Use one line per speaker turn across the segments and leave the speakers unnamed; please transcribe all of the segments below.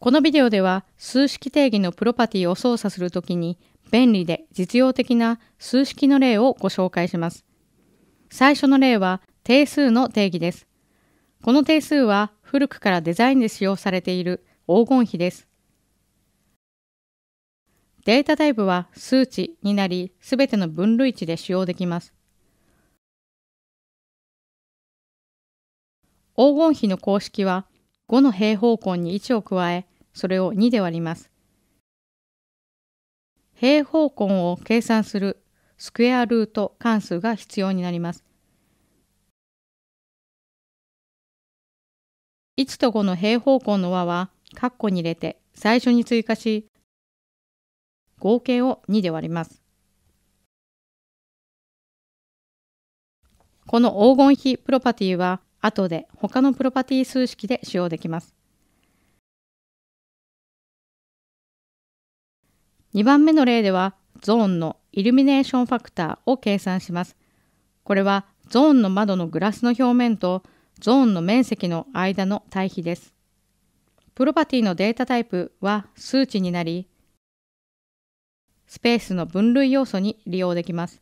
このビデオでは数式定義のプロパティを操作するときに便利で実用的な数式の例をご紹介します。最初の例は定数の定義です。この定数は古くからデザインで使用されている黄金比です。データタイプは数値になり、すべての分類値で使用できます。黄金比の公式は5の平方根に1を加え、それを2で割ります。平方根を計算するスクエアルート関数が必要になります。1と5の平方根の和は括弧に入れて最初に追加し合計を2で割ります。この黄金比プロパティは後で他のプロパティ数式で使用できます。2番目の例では、ゾーンのイルミネーションファクターを計算します。これは、ゾーンの窓のグラスの表面とゾーンの面積の間の対比です。プロパティのデータタイプは数値になり、スペースの分類要素に利用できます。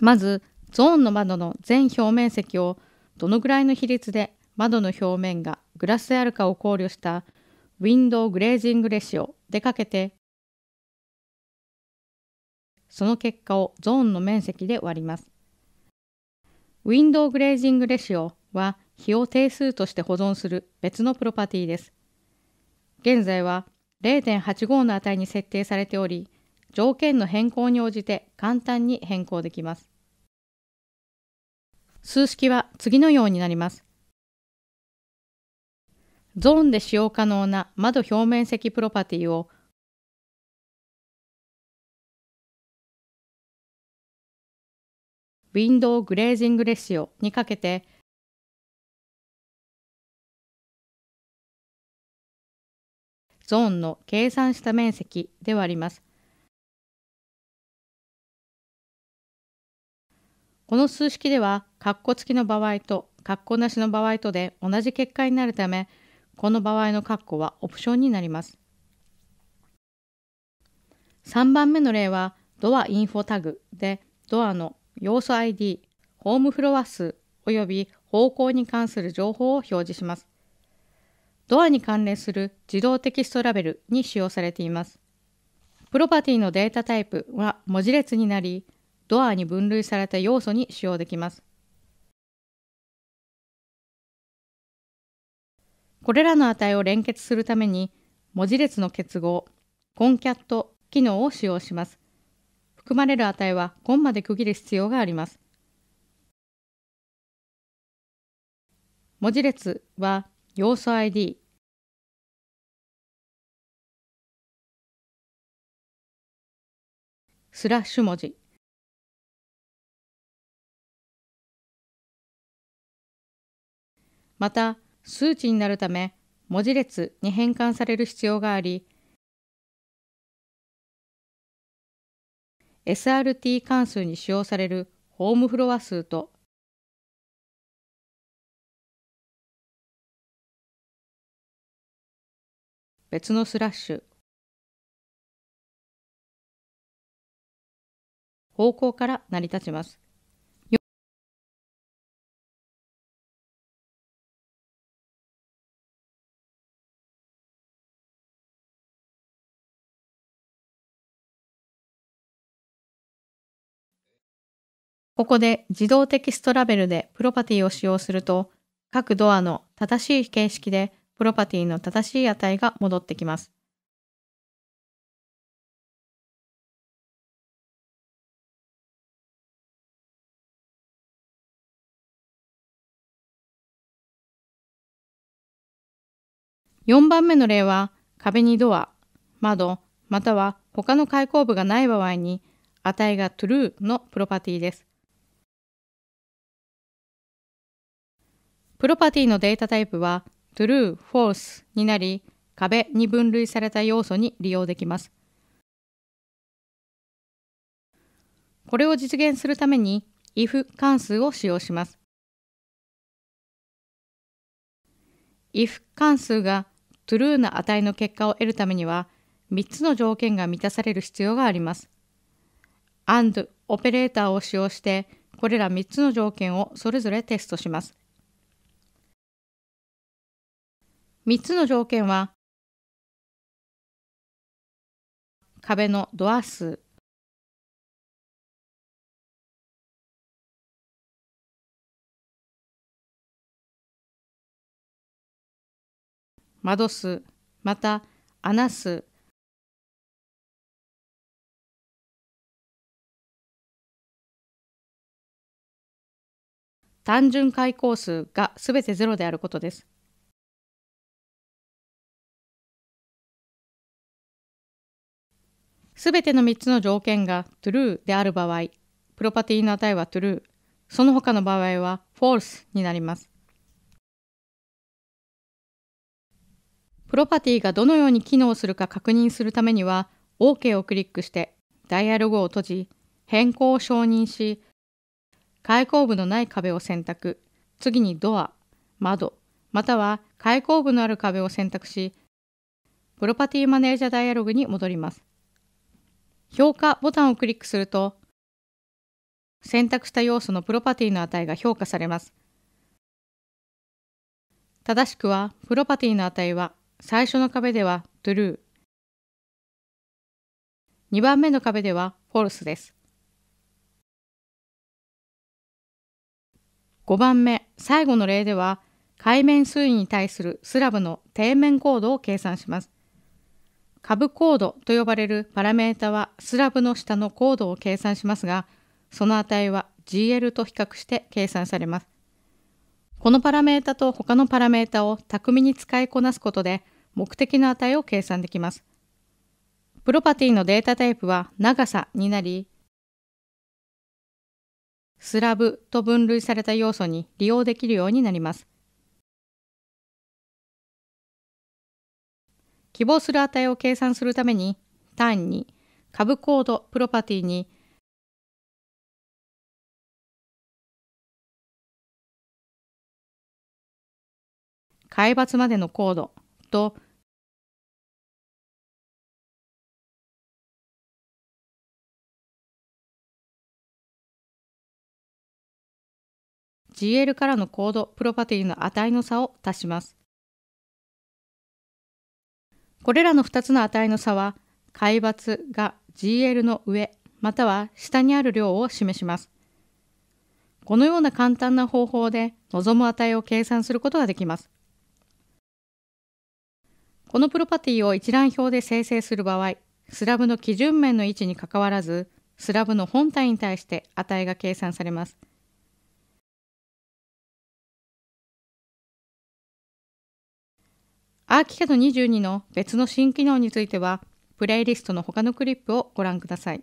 まず、ゾーンの窓の全表面積をどのぐらいの比率で窓の表面がグラスであるかを考慮したウィンドウグレージングレシオでかけてその結果をゾーンの面積で割ります。ウィンドウグレージングレシオは比を定数として保存する別のプロパティです。現在は0.85の値に設定されており、条件の変更に応じて簡単に変更できます。数式は次のようになります。ゾーンで使用可能な窓表面積プロパティを
ウィンドウグレージングレシオにかけてゾーンの計算した面積
ではあります。この数式では、括弧付きの場合と括弧なしの場合とで同じ結果になるため、この場合の括弧はオプションになります。3番目の例は、ドアインフォタグで、ドアの要素 ID、ホームフロア数及び方向に関する情報を表示します。ドアに関連する自動テキストラベルに使用されています。プロパティのデータタイプは文字列になり、ドアに分類された要素に使用できます。これらの値を連結するために、文字列の結合、コンキャット機能を使用します。含まれる値はコンマで区切る必要があります。文字列は
要素 ID、スラッシュ文字、また数
値になるため文字列に変換される必要があり SRT 関数に使用される
ホームフロア数と別のスラッシュ方向から成り立ちます。こ
こで自動テキストラベルでプロパティを使用すると、各ドアの正しい形式でプロパティの正しい値が戻ってきます。4番目の例は、壁にドア、窓、または他の開口部がない場合に、値が true のプロパティです。プロパティのデータタイプは true、false になり、壁に分類された要素に利用できます。これを実現するために if 関数を使用します。if 関数が true な値の結果を得るためには3つの条件が満たされる必要があります。and オペレーターを使用してこれら3つの条件をそれぞれテストします。
3つの条件は壁のドア数窓数また穴数単純開口数がすべてゼロであることです。
すべての3つの条件が true である場合、プロパティの値は true、その他の場合は false になります。プロパティがどのように機能するか確認するためには、OK をクリックして、ダイアログを閉じ、変更を承認し、開口部のない壁を選択、次にドア、窓、または開口部のある壁を選択し、プロパティマネージャーダイアログに戻ります。評価ボタンをクリックすると、選択した要素のプロパティの値が評価されます。正しくは、プロパティの値は、最初の壁では true、2番目の壁では false です。5番目、最後の例では、海面水位に対するスラブの底面高度を計算します。株コードと呼ばれるパラメータはスラブの下のコードを計算しますが、その値は GL と比較して計算されます。このパラメータと他のパラメータを巧みに使いこなすことで目的の値を計算できます。プロパティのデータタイプは長さになり、スラブと分類された要素に利用できるようになります。希望する値を計算するために
単に株コードプロパティに海抜までのコードと「
GL からのコードプロパティの値の差を足します。これらの2つの値の差は、海抜が GL の上または下にある量を示します。このような簡単な方法で望む値を計算することができます。このプロパティを一覧表で生成する場合、スラブの基準面の位置にかかわらず、スラブの本体に対して値が計算されます。アーキキャド22の別の新機能については、プレイリストの他のクリップをご覧ください。